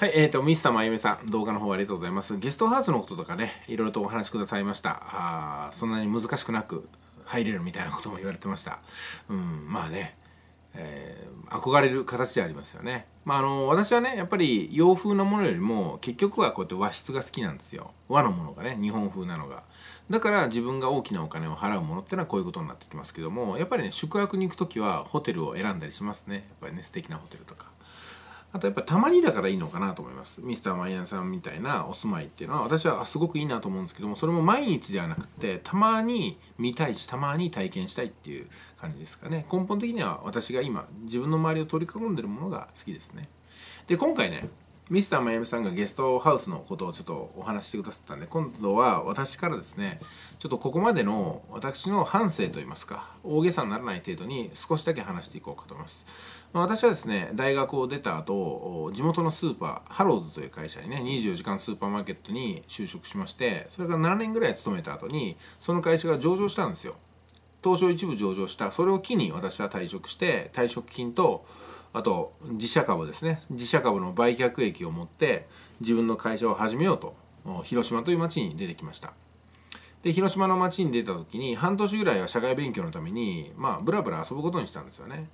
はい、えっ、ー、と、ミスターまゆみさん、動画の方ありがとうございます。ゲストハウスのこととかね、いろいろとお話しくださいました。あそんなに難しくなく入れるみたいなことも言われてました。うん、まあね、えー、憧れる形でありますよね。まあ、あの、私はね、やっぱり洋風なものよりも、結局はこうやって和室が好きなんですよ。和のものがね、日本風なのが。だから自分が大きなお金を払うものってのはこういうことになってきますけども、やっぱりね、宿泊に行く時はホテルを選んだりしますね。やっぱりね、素敵なホテルとか。あとやっぱたまにだからいいのかなと思います。ミスターマイヤーさんみたいなお住まいっていうのは私はすごくいいなと思うんですけども、それも毎日ではなくて、たまに見たいし、たまに体験したいっていう感じですかね。根本的には私が今自分の周りを取り囲んでるものが好きですね。で、今回ね、ミスターマヤミさんがゲストハウスのことをちょっとお話してくださったんで今度は私からですねちょっとここまでの私の反省といいますか大げさにならない程度に少しだけ話していこうかと思います、まあ、私はですね大学を出た後地元のスーパーハローズという会社にね24時間スーパーマーケットに就職しましてそれから7年ぐらい勤めた後にその会社が上場したんですよ東証一部上場したそれを機に私は退職して退職金とあと自社株ですね自社株の売却益を持って自分の会社を始めようと広島という町に出てきましたで広島の町に出た時に半年ぐらいは社会勉強のためにまあブラブラ遊ぶことにしたんですよね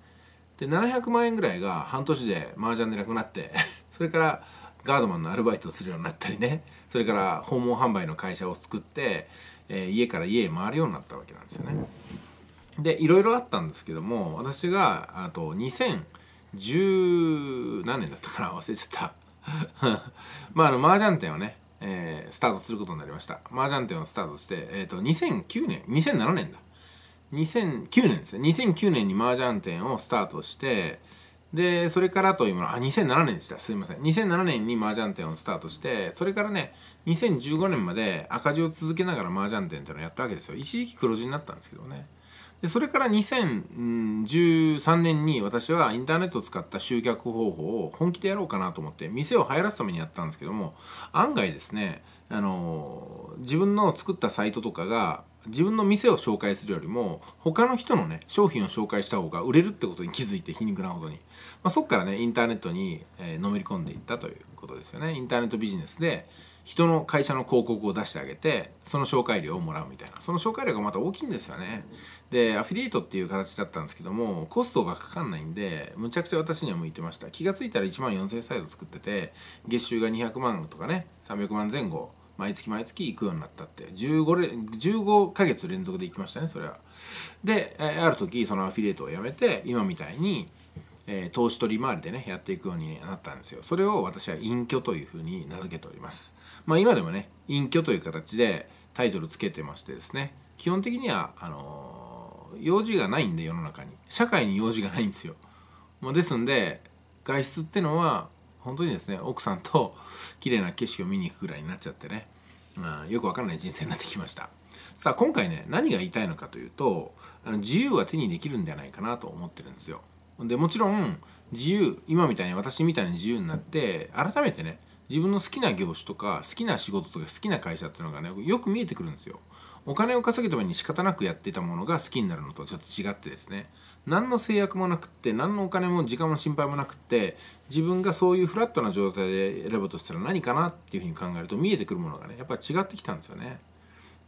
で700万円ぐらいが半年で麻雀でなくなって それからガードマンのアルバイトをするようになったりねそれから訪問販売の会社を作って、えー、家から家へ回るようになったわけなんですよねでいろいろあったんですけども私があと2000十何年だったかな忘れちゃった まああの麻雀店をね、えー、スタートすることになりました麻雀店をスタートして、えーと、2009年2007年だ2009年ですね2009年に麻雀店をスタートしてでそれからと今のあ2007年でしたすいません2007年に麻雀店をスタートしてそれからね2015年まで赤字を続けながら麻雀店っていうのをやったわけですよ一時期黒字になったんですけどねでそれから2013年に私はインターネットを使った集客方法を本気でやろうかなと思って店を入らすためにやったんですけども案外ですねあの自分の作ったサイトとかが自分の店を紹介するよりも他の人のね商品を紹介した方が売れるってことに気づいて皮肉なほどに、まあ、そっからねインターネットに、えのめり込んでいったということですよねインターネットビジネスで人の会社の広告を出してあげてその紹介料をもらうみたいなその紹介料がまた大きいんですよねでアフィリエイトっていう形だったんですけどもコストがかかんないんでむちゃくちゃ私には向いてました気が付いたら1万4000サイト作ってて月収が200万とかね300万前後毎月毎月行くようになったって 15, れ15ヶ月連続で行きましたねそれはである時そのアフィリエイトをやめて今みたいにえー、投資と利回りでねやっていくようになったんですよそれを私は隠居というふうに名付けておりますまあ今でもね隠居という形でタイトルつけてましてですね基本的にはあのー、用事がないんで世の中に社会に用事がないんですよ、まあ、ですんで外出ってのは本当にですね奥さんと 綺麗な景色を見に行くぐらいになっちゃってね、まあ、よくわからない人生になってきましたさあ今回ね何が言いたいのかというとあの自由は手にできるんじゃないかなと思ってるんですよでもちろん自由今みたいに私みたいに自由になって改めてね自分の好きな業種とか好きな仕事とか好きな会社っていうのがねよく見えてくるんですよお金を稼ぐために仕方なくやってたものが好きになるのとちょっと違ってですね何の制約もなくって何のお金も時間も心配もなくって自分がそういうフラットな状態で選ぶとしたら何かなっていうふうに考えると見えてくるものがねやっぱ違ってきたんですよね、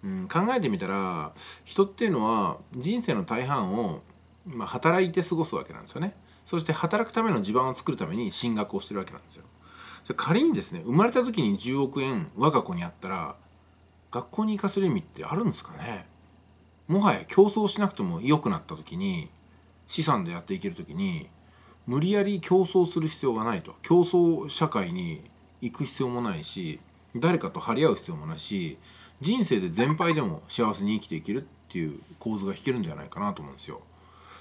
うん、考えてみたら人っていうのは人生の大半をまあ、働いて過ごすわけなんですよねそして働くための地盤を作るために進学をしてるわけなんですよ仮にですね生まれた時に10億円我が子にあったら学校に行かせる意味ってあるんですかねもはや競争しなくても良くなった時に資産でやっていける時に無理やり競争する必要がないと競争社会に行く必要もないし誰かと張り合う必要もないし人生で全敗でも幸せに生きていけるっていう構図が引けるんじゃないかなと思うんですよ。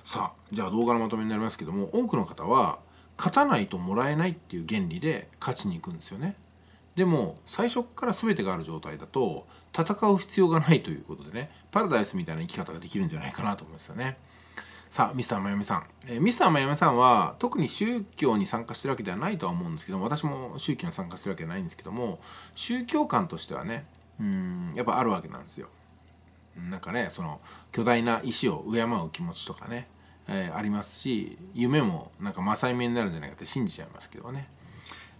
さあじゃあ動画のまとめになりますけども多くの方は勝たないともらえないっていう原理で勝ちに行くんですよね。でも最初から全てがある状態だと戦う必要がないということでねパラダイスみたいな生き方ができるんじゃないかなと思いますよね。さあミスターまやめさん、えー、ミスターまやめさんは特に宗教に参加してるわけではないとは思うんですけども私も宗教に参加してるわけじゃないんですけども宗教観としてはねうんやっぱあるわけなんですよ。なんかねその巨大な石を敬う気持ちとかねえー、ありますし夢もなんか正夢になるんじゃないかって信じちゃいますけどね。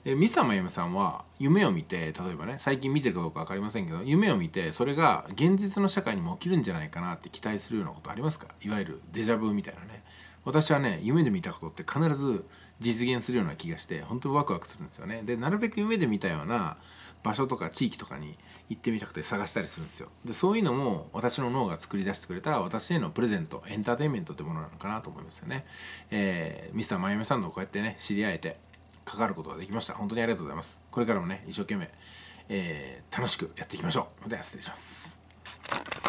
でミーマヤムさんは夢を見て例えばね最近見てるかどうか分かりませんけど夢を見てそれが現実の社会にも起きるんじゃないかなって期待するようなことありますかいわゆるデジャブみたいなね私はね夢で見たことって必ず実現するような気がして本当ワクワクするんですよねでなるべく夢で見たような場所とか地域とかに行ってみたくて探したりするんですよでそういうのも私の脳が作り出してくれた私へのプレゼントエンターテインメントってものなのかなと思いますよねえー、ミスターまゆみさんとこうやってね知り合えてかかることができました本当にありがとうございますこれからもね一生懸命、えー、楽しくやっていきましょうでは失礼します